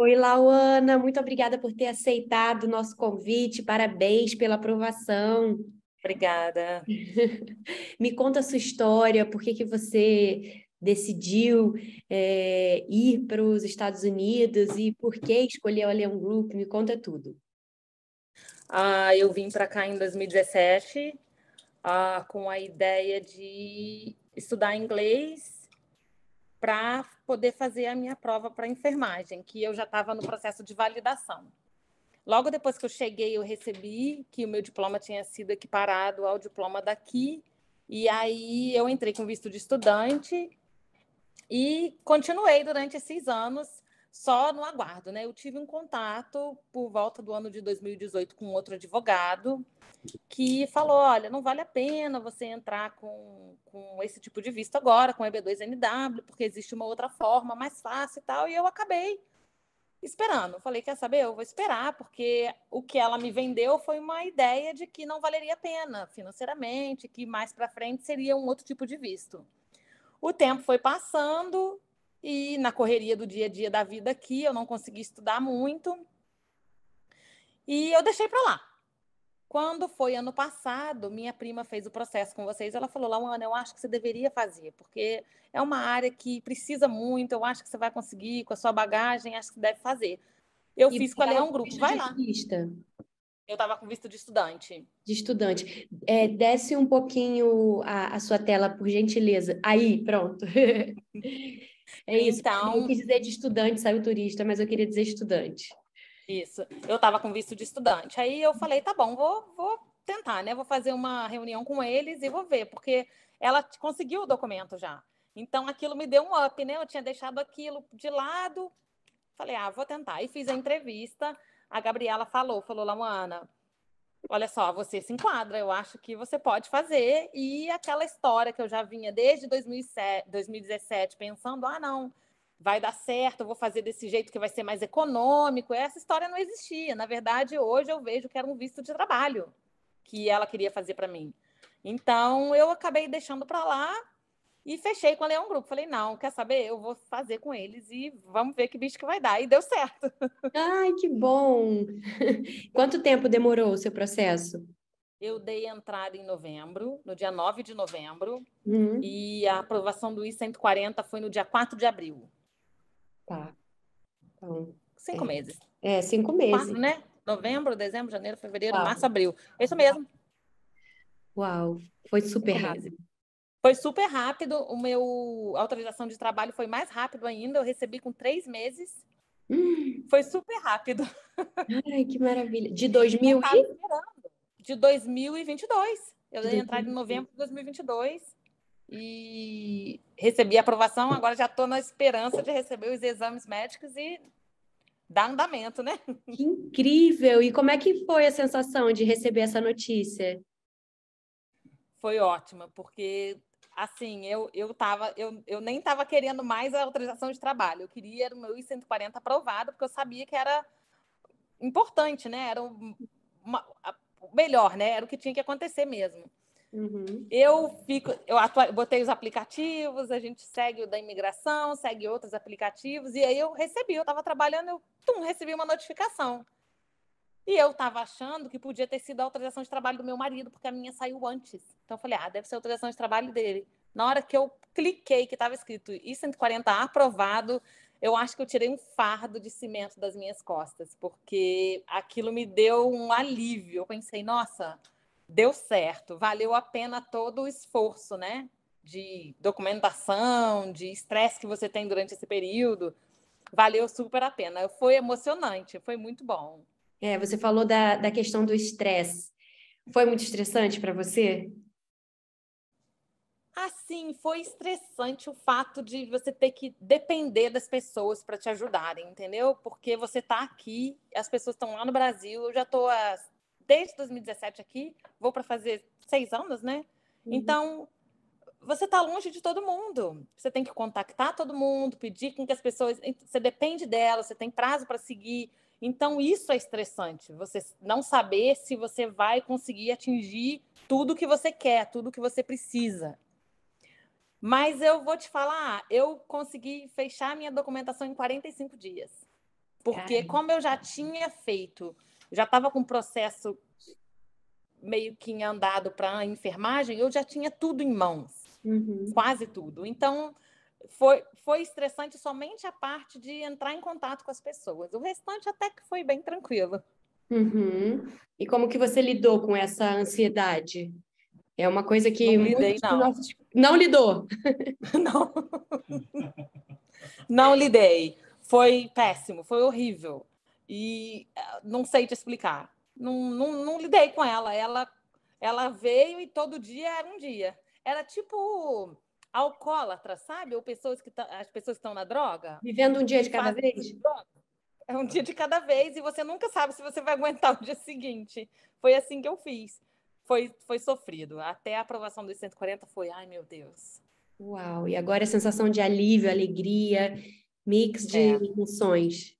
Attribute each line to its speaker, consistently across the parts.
Speaker 1: Oi, Lauana, muito obrigada por ter aceitado o nosso convite, parabéns pela aprovação. Obrigada. Me conta a sua história, por que, que você decidiu é, ir para os Estados Unidos e por que escolheu a Leon Group? Me conta tudo.
Speaker 2: Ah, eu vim para cá em 2017 ah, com a ideia de estudar inglês para poder fazer a minha prova para enfermagem, que eu já estava no processo de validação. Logo depois que eu cheguei, eu recebi que o meu diploma tinha sido equiparado ao diploma daqui, e aí eu entrei com visto de estudante e continuei durante esses anos só no aguardo, né? Eu tive um contato por volta do ano de 2018 com outro advogado que falou: olha, não vale a pena você entrar com, com esse tipo de visto agora, com EB2NW, porque existe uma outra forma mais fácil e tal. E eu acabei esperando. Falei: quer saber? Eu vou esperar, porque o que ela me vendeu foi uma ideia de que não valeria a pena financeiramente, que mais para frente seria um outro tipo de visto. O tempo foi passando, e na correria do dia a dia da vida aqui, eu não consegui estudar muito. E eu deixei para lá. Quando foi ano passado, minha prima fez o processo com vocês. Ela falou: Lauana, eu acho que você deveria fazer, porque é uma área que precisa muito. Eu acho que você vai conseguir com a sua bagagem. Acho que você deve fazer.
Speaker 1: Eu e fiz com a Leão Grupo. Vai lá. Vista.
Speaker 2: Eu estava com visto de estudante.
Speaker 1: De estudante. É, desce um pouquinho a, a sua tela, por gentileza. Aí, pronto. É isso. Então, eu quis dizer de estudante, saiu turista, mas eu queria dizer estudante.
Speaker 2: Isso. Eu estava com visto de estudante. Aí eu falei, tá bom, vou, vou tentar, né? Vou fazer uma reunião com eles e vou ver, porque ela conseguiu o documento já. Então aquilo me deu um up, né? Eu tinha deixado aquilo de lado. Falei, ah, vou tentar. E fiz a entrevista. A Gabriela falou, falou, Lamoana, olha só, você se enquadra, eu acho que você pode fazer. E aquela história que eu já vinha desde 2007, 2017 pensando, ah, não, vai dar certo, eu vou fazer desse jeito que vai ser mais econômico. Essa história não existia. Na verdade, hoje eu vejo que era um visto de trabalho que ela queria fazer para mim. Então, eu acabei deixando para lá e fechei com a Leão Grupo. Falei, não, quer saber? Eu vou fazer com eles e vamos ver que bicho que vai dar. E deu
Speaker 1: certo. Ai, que bom! Quanto tempo demorou o seu processo?
Speaker 2: Eu dei entrada em novembro, no dia 9 de novembro,
Speaker 1: uhum. e
Speaker 2: a aprovação do I-140 foi no dia 4 de abril.
Speaker 1: Tá. Então, cinco é. meses. É, cinco meses. Quatro,
Speaker 2: né? Novembro, dezembro, janeiro, fevereiro, Uau. março, abril. É isso mesmo.
Speaker 1: Uau, foi super rápido.
Speaker 2: Foi super rápido. O meu autorização de trabalho foi mais rápido ainda. Eu recebi com três meses. Hum. Foi super rápido.
Speaker 1: Ai, que maravilha. De 2000 e...
Speaker 2: esperando. De 2022. Eu ia entrar em novembro de 2022 e recebi a aprovação. Agora já estou na esperança de receber os exames médicos e dar andamento, né? Que
Speaker 1: incrível! E como é que foi a sensação de receber essa notícia?
Speaker 2: Foi ótima, porque assim, eu, eu, tava, eu, eu nem estava querendo mais a autorização de trabalho. Eu queria o meu I-140 aprovado, porque eu sabia que era importante, né? Era o melhor, né? Era o que tinha que acontecer mesmo. Uhum. Eu fico, eu botei os aplicativos, a gente segue o da imigração, segue outros aplicativos, e aí eu recebi, eu estava trabalhando, eu tum, recebi uma notificação. E eu estava achando que podia ter sido a autorização de trabalho do meu marido, porque a minha saiu antes. Então eu falei, ah, deve ser a autorização de trabalho dele. Na hora que eu cliquei, que estava escrito I-140 aprovado, eu acho que eu tirei um fardo de cimento das minhas costas, porque aquilo me deu um alívio. Eu pensei, nossa, deu certo, valeu a pena todo o esforço, né? De documentação, de estresse que você tem durante esse período. Valeu super a pena. Foi emocionante, foi muito bom.
Speaker 1: É, você falou da, da questão do estresse. Foi muito estressante para você?
Speaker 2: Assim, foi estressante o fato de você ter que depender das pessoas para te ajudarem, entendeu? Porque você está aqui, as pessoas estão lá no Brasil, eu já estou desde 2017 aqui, vou para fazer seis anos, né? Uhum. Então, você está longe de todo mundo. Você tem que contactar todo mundo, pedir com que as pessoas. Você depende delas, você tem prazo para seguir. Então, isso é estressante, você não saber se você vai conseguir atingir tudo que você quer, tudo que você precisa. Mas eu vou te falar, eu consegui fechar minha documentação em 45 dias. Porque, como eu já tinha feito, já estava com o processo meio que andado para enfermagem, eu já tinha tudo em mãos, uhum. quase tudo. Então, foi, foi estressante somente a parte de entrar em contato com as pessoas. O restante até que foi bem tranquilo.
Speaker 1: Uhum. E como que você lidou com essa ansiedade? É uma coisa que não lidei, não. não. não lidou. não. não lidei.
Speaker 2: Foi péssimo, foi horrível. E eh, não sei te explicar. Não, não, não lidei com ela. Ela ela veio e todo dia era um dia. Era tipo alcoólatra, sabe? Ou pessoas que tá, as pessoas que estão na droga. Vivendo um dia de cada vez? é um dia de cada vez e você nunca sabe se você vai aguentar o dia seguinte. Foi assim que eu fiz. Foi, foi sofrido. Até a aprovação dos 140 foi, ai meu Deus.
Speaker 1: Uau, e agora a é sensação de alívio, alegria, mix de é. emoções.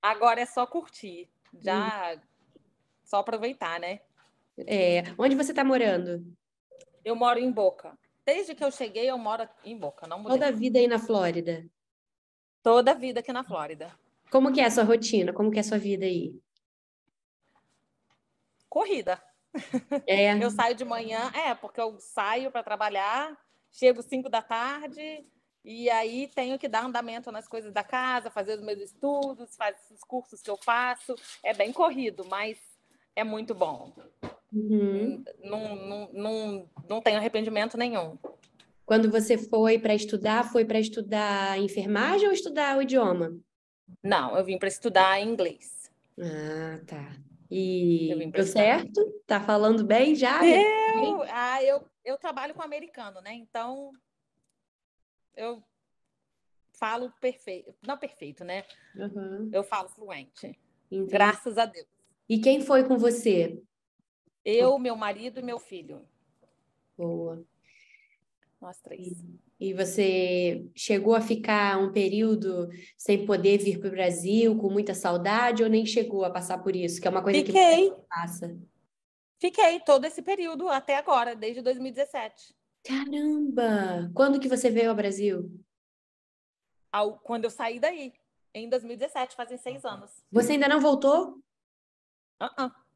Speaker 2: Agora é só curtir, já hum. só aproveitar, né?
Speaker 1: É. Onde você está morando?
Speaker 2: Eu moro em Boca. Desde que eu cheguei, eu moro em Boca, não mudei. Toda a
Speaker 1: vida aí na Flórida?
Speaker 2: Toda a vida aqui na Flórida.
Speaker 1: Como que é a sua rotina? Como que é a sua vida aí? Corrida. É. Eu
Speaker 2: saio de manhã, é, porque eu saio para trabalhar, chego 5 da tarde, e aí tenho que dar andamento nas coisas da casa, fazer os meus estudos, fazer os cursos que eu faço. É bem corrido, mas é muito bom. Uhum. Hum, não, não, não, não tenho arrependimento nenhum.
Speaker 1: Quando você foi para estudar, foi para estudar enfermagem ou estudar o idioma?
Speaker 2: Não, eu vim para estudar inglês.
Speaker 1: Ah, tá. E deu certo? Tá falando bem já? Eu,
Speaker 2: ah, eu, eu trabalho com americano, né? Então eu falo perfeito, não perfeito, né? Uhum. Eu falo fluente.
Speaker 1: Entendi. Graças a Deus. E quem foi com você?
Speaker 2: Eu, meu marido e meu filho.
Speaker 1: Boa. Nós três. E, você chegou a ficar um período sem poder vir para o Brasil, com muita saudade, ou nem chegou a passar por isso? Que é uma coisa Fiquei. que passa. Fiquei todo esse período até agora, desde 2017. Caramba! Quando que você veio ao Brasil?
Speaker 2: Ao, quando eu saí daí, em 2017, fazem seis anos. Você ainda
Speaker 1: não voltou? Uh
Speaker 2: -uh.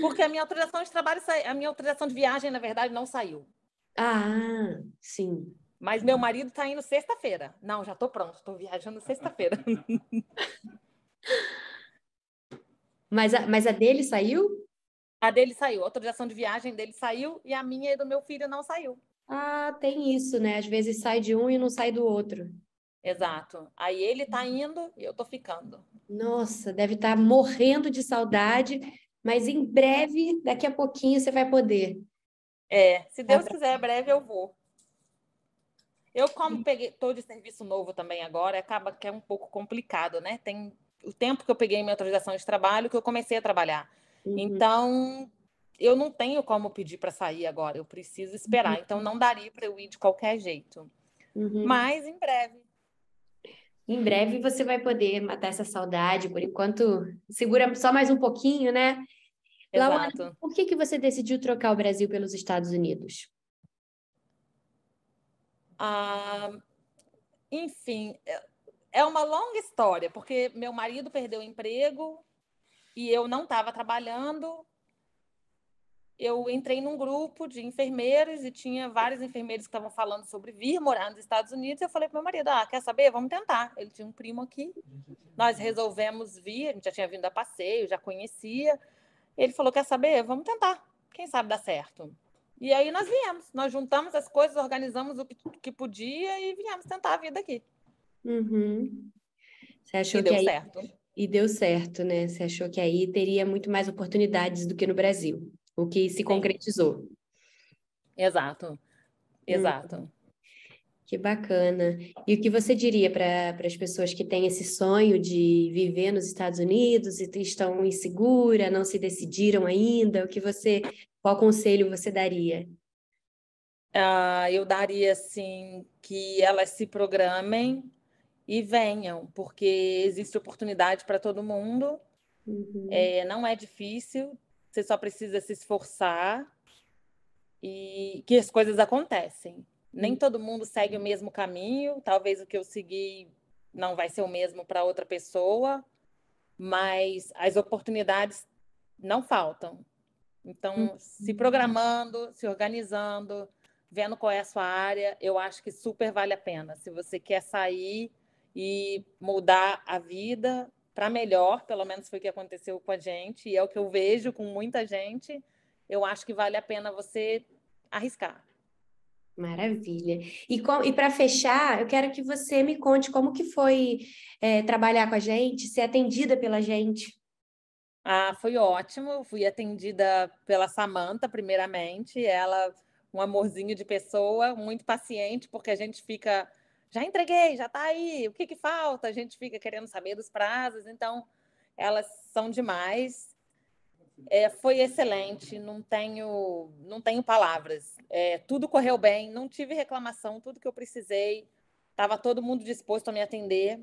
Speaker 2: Porque a minha autorização de trabalho, sa... a minha autorização de viagem, na verdade, não saiu.
Speaker 1: Ah, sim.
Speaker 2: Mas meu marido está indo sexta-feira. Não, já estou pronto, estou viajando sexta-feira.
Speaker 1: mas, a, mas a dele saiu?
Speaker 2: A dele saiu, a autorização de viagem dele saiu e a minha e do meu filho não saiu.
Speaker 1: Ah, tem isso, né? Às vezes sai de um e não sai do outro.
Speaker 2: Exato. Aí ele tá indo e eu tô ficando.
Speaker 1: Nossa, deve estar tá morrendo de saudade mas em breve, daqui a pouquinho, você vai poder. É, se
Speaker 2: Deus quiser, breve eu vou. Eu, como peguei, estou de serviço novo também agora, acaba que é um pouco complicado, né? Tem o tempo que eu peguei minha autorização de trabalho que eu comecei a trabalhar. Uhum. Então, eu não tenho como pedir para sair agora, eu preciso esperar. Uhum. Então, não daria para eu ir de
Speaker 1: qualquer jeito. Uhum. Mas em breve. Em breve você vai poder matar essa saudade, por enquanto, segura só mais um pouquinho, né?
Speaker 2: Exato.
Speaker 1: por que, que você decidiu trocar o Brasil pelos Estados Unidos?
Speaker 2: Ah, enfim, é, é uma longa história, porque meu marido perdeu o emprego e eu não estava trabalhando. Eu entrei num grupo de enfermeiras e tinha vários enfermeiros que estavam falando sobre vir morar nos Estados Unidos. Eu falei para meu marido: ah, quer saber? Vamos tentar. Ele tinha um primo aqui. Nós resolvemos vir, a gente já tinha vindo a passeio, já conhecia. Ele falou: quer saber? Vamos tentar. Quem sabe dá certo. E aí nós viemos, nós juntamos as coisas, organizamos o que, que podia e viemos tentar a vida aqui.
Speaker 1: Uhum. Você achou e que deu aí... certo. E deu certo, né? Você achou que aí teria muito mais oportunidades do que no Brasil, o que se Sim. concretizou. Exato, exato. Uhum. Que bacana. E o que você diria para as pessoas que têm esse sonho de viver nos Estados Unidos e estão insegura, não se decidiram ainda? O que você, qual conselho você daria?
Speaker 2: Ah, eu daria assim que elas se programem e venham, porque existe oportunidade para todo mundo. Uhum. É, não é difícil, você só precisa se esforçar e que as coisas acontecem. Nem todo mundo segue o mesmo caminho. Talvez o que eu segui não vai ser o mesmo para outra pessoa, mas as oportunidades não faltam. Então, se uhum. programando, se organizando, vendo qual é a sua área, eu acho que super vale a pena. Se você quer sair e mudar a vida para melhor, pelo menos foi o que aconteceu com a gente, e é o que eu vejo com muita gente, eu acho que vale a pena você arriscar.
Speaker 1: Maravilha. E, com, e para fechar, eu quero que você me conte como que foi é, trabalhar com a gente, ser atendida pela gente.
Speaker 2: Ah, foi ótimo. fui atendida pela Samanta, primeiramente. Ela, um amorzinho de pessoa, muito paciente, porque a gente fica, já entreguei, já está aí, o que, que falta? A gente fica querendo saber dos prazos. Então, elas são demais. É, foi excelente, não tenho, não tenho palavras. É, tudo correu bem, não tive reclamação, tudo que eu precisei, estava todo mundo disposto a me atender.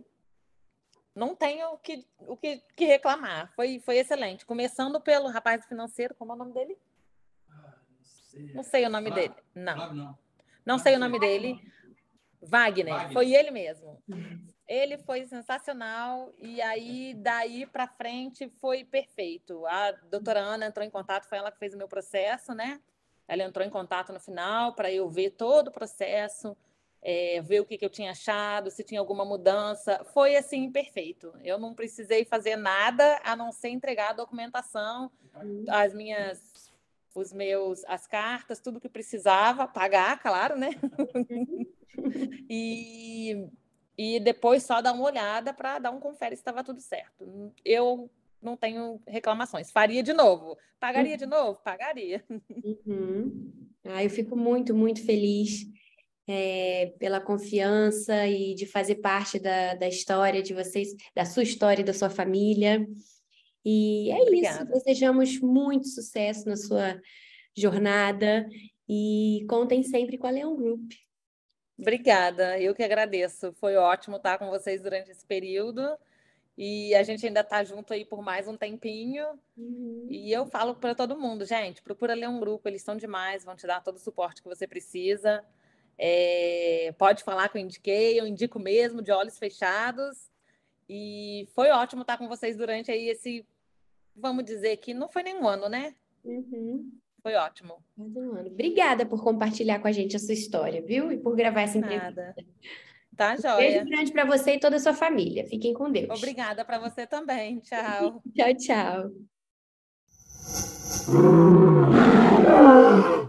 Speaker 2: Não tenho o que, o que, que reclamar, foi, foi excelente. Começando pelo rapaz financeiro, como é o nome dele? Ah, não, sei. não sei o nome Flávio. dele. Não. Flávio, não. não Flávio. sei o nome dele. Wagner. Wagner, foi ele mesmo ele foi sensacional e aí daí para frente foi perfeito. A doutora Ana entrou em contato, foi ela que fez o meu processo, né? Ela entrou em contato no final para eu ver todo o processo, é, ver o que, que eu tinha achado, se tinha alguma mudança. Foi assim perfeito. Eu não precisei fazer nada a não ser entregar a documentação, as minhas os meus as cartas, tudo que precisava, pagar, claro, né? e e depois só dar uma olhada para dar um confere se estava tudo certo. Eu não tenho reclamações. Faria de novo. Pagaria uhum. de
Speaker 1: novo? Pagaria. Uhum. Ah, eu fico muito, muito feliz é, pela confiança e de fazer parte da, da história de vocês, da sua história e da sua família. E é Obrigada. isso. Desejamos muito sucesso na sua jornada e contem sempre com a Leão Group.
Speaker 2: Obrigada, eu que agradeço. Foi ótimo estar com vocês durante esse período. E a gente ainda está junto aí por mais um tempinho.
Speaker 1: Uhum. E
Speaker 2: eu falo para todo mundo, gente, procura ler um grupo, eles são demais, vão te dar todo o suporte que você precisa. É, pode falar que eu indiquei, eu indico mesmo, de olhos fechados. E foi ótimo estar com vocês durante aí esse, vamos dizer que não foi nenhum ano, né? Uhum. Foi ótimo.
Speaker 1: Obrigada por compartilhar com a gente a sua história, viu? E por gravar essa entrevista. Nada. Tá, joia. Um beijo grande para você e toda a sua família. Fiquem com Deus.
Speaker 2: Obrigada para você também. Tchau.
Speaker 1: tchau,
Speaker 2: tchau.